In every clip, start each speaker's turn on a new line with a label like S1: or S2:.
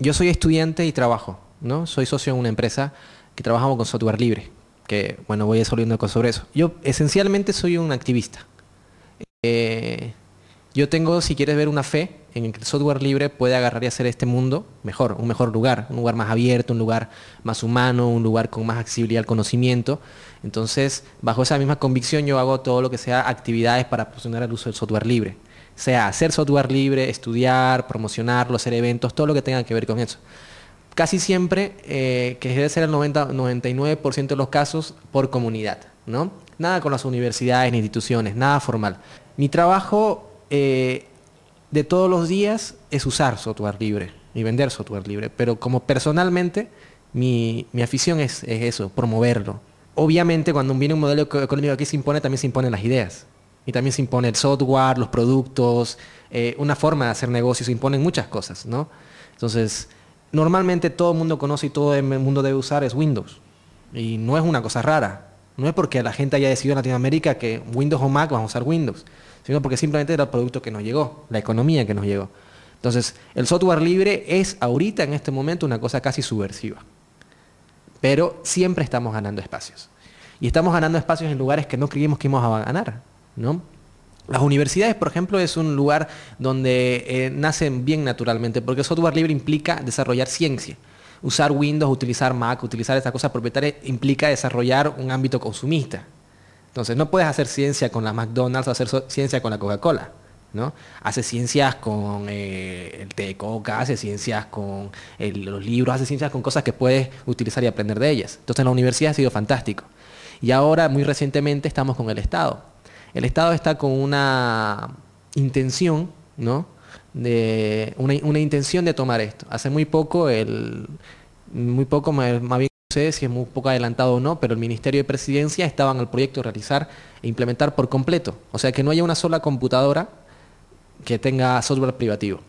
S1: yo soy estudiante y trabajo, ¿no? Soy socio en una empresa que trabajamos con software libre, que, bueno, voy a cosas sobre eso. Yo esencialmente soy un activista. Eh, yo tengo, si quieres ver, una fe en que el software libre puede agarrar y hacer este mundo mejor, un mejor lugar, un lugar más abierto, un lugar más humano, un lugar con más accesibilidad al conocimiento. Entonces, bajo esa misma convicción yo hago todo lo que sea actividades para posicionar el uso del software libre sea hacer software libre, estudiar, promocionarlo, hacer eventos, todo lo que tenga que ver con eso. Casi siempre, eh, que debe ser el 99% de los casos, por comunidad, ¿no? Nada con las universidades ni instituciones, nada formal. Mi trabajo eh, de todos los días es usar software libre y vender software libre, pero como personalmente, mi, afición es, es eso, promoverlo. Obviamente, cuando viene un modelo económico aquí se impone, también se imponen las ideas. Y también se impone el software, los productos, eh, una forma de hacer negocios, se imponen muchas cosas, Entonces, normalmente todo el mundo conoce y todo el mundo debe usar es Windows. Y no es una cosa rara. No es porque la gente haya decidido en Latinoamérica que Windows o Mac vamos a usar Windows, sino porque simplemente era el producto que nos llegó, la economía que nos llegó. Entonces, el software libre es ahorita, en este momento, una cosa casi subversiva. Pero siempre estamos ganando espacios. Y estamos ganando espacios en lugares que no creímos que íbamos a ganar. Las universidades, por ejemplo, es un lugar donde eh, nacen bien naturalmente, porque software libre implica desarrollar ciencia. Usar Windows, utilizar Mac, utilizar estas cosas propietarias implica desarrollar un ámbito consumista. Entonces, no puedes hacer ciencia con la McDonald's hacer ciencia con la Coca-Cola. ¿no? Hace ciencias con eh, el té de coca, hace ciencias con los libros, hace ciencias con cosas que puedes utilizar y aprender de ellas. Entonces, la universidad ha sido fantástico. Y ahora, muy recientemente, estamos con el Estado. El Estado está con una intención, ¿no? De una, intención de tomar esto. Hace muy poco, muy poco, más, bien no sé si es muy poco adelantado o no, pero el Ministerio de Presidencia estaban al proyecto de realizar e implementar por completo. O sea, que no haya una sola computadora que tenga software privativo.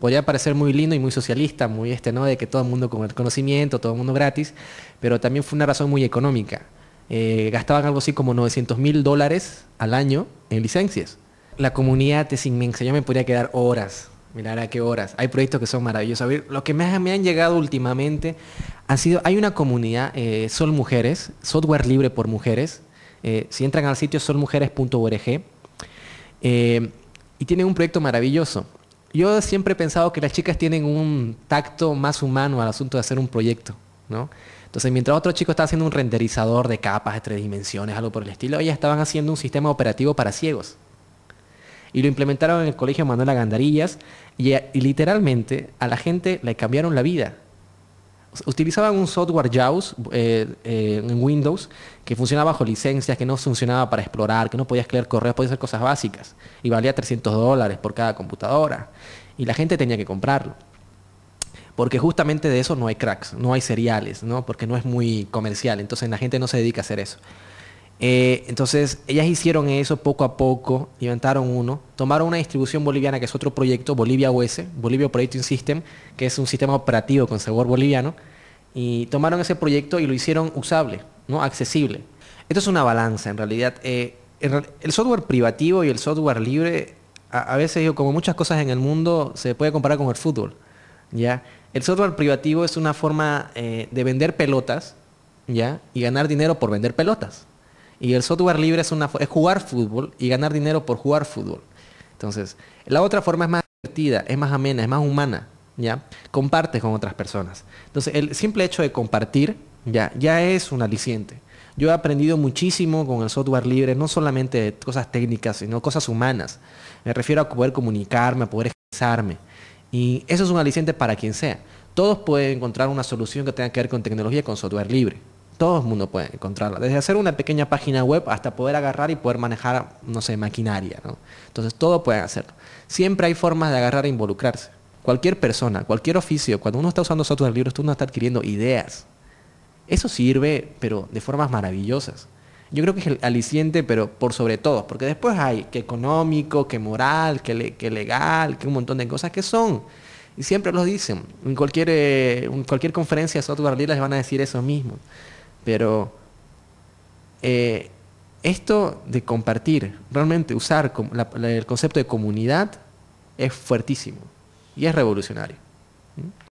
S1: Podría parecer muy lindo y muy socialista, muy este, ¿no? De que todo el mundo con el conocimiento, todo el mundo gratis, pero también fue una razón muy económica. Eh, gastaban algo así como 900 mil dólares al año en licencias. La comunidad es inmensa, yo me podría quedar horas, mirar a qué horas. Hay proyectos que son maravillosos. lo que me, me han llegado últimamente ha sido, hay una comunidad, eh, Sol Mujeres, software libre por mujeres. Eh, si entran al sitio solmujeres.org, y tienen un proyecto maravilloso. Yo siempre he pensado que las chicas tienen un tacto más humano al asunto de hacer un proyecto. Entonces, mientras otro chico estaba haciendo un renderizador de capas de tres dimensiones, algo por el estilo, ellas estaban haciendo un sistema operativo para ciegos. Y lo implementaron en el colegio Manuela Gandarillas y, literalmente a la gente le cambiaron la vida. Utilizaban un software JAWS eh, eh, en Windows que funcionaba bajo licencias, que no funcionaba para explorar, que no podías leer correos, podías hacer cosas básicas. Y valía 300 dólares por cada computadora. Y la gente tenía que comprarlo porque justamente de eso no hay cracks, no hay cereales, Porque no es muy comercial, entonces la gente no se dedica a hacer eso. Eh, entonces, ellas hicieron eso poco a poco, inventaron uno, tomaron una distribución boliviana que es otro proyecto, Bolivia OS, Bolivia Operating System, que es un sistema operativo con sabor boliviano, y tomaron ese proyecto y lo hicieron usable, ¿no? accesible. Esto es una balanza, en realidad. Eh, el software privativo y el software libre, a, veces, como muchas cosas en el mundo, se puede comparar con el fútbol. ¿ya? El software privativo es una forma eh, de vender pelotas, ¿ya? Y ganar dinero por vender pelotas. Y el software libre es, una, jugar fútbol y ganar dinero por jugar fútbol. Entonces, la otra forma es más divertida, es más amena, es más humana, ¿ya? Compartes con otras personas. Entonces, el simple hecho de compartir, ¿ya? Ya es un aliciente. Yo he aprendido muchísimo con el software libre, no solamente cosas técnicas, sino cosas humanas. Me refiero a poder comunicarme, a poder expresarme. Y eso es un aliciente para quien sea todos pueden encontrar una solución que tenga que ver con tecnología con software libre. Todo el mundo puede encontrarla, desde hacer una pequeña página web hasta poder agarrar y poder manejar, no sé, maquinaria. Entonces, todos pueden hacerlo. Siempre hay formas de agarrar e involucrarse. Cualquier persona, cualquier oficio, cuando uno está usando software libre, uno está adquiriendo ideas. Eso sirve, pero de formas maravillosas. Yo creo que es el aliciente, pero por sobre todo, porque después hay que económico, que moral, que, que legal, que un montón de cosas que son y siempre lo dicen. En cualquier, eh, en cualquier conferencia de software les van a decir eso mismo. Pero eh, esto de compartir, realmente usar el concepto de comunidad es fuertísimo y es revolucionario. ¿Mm?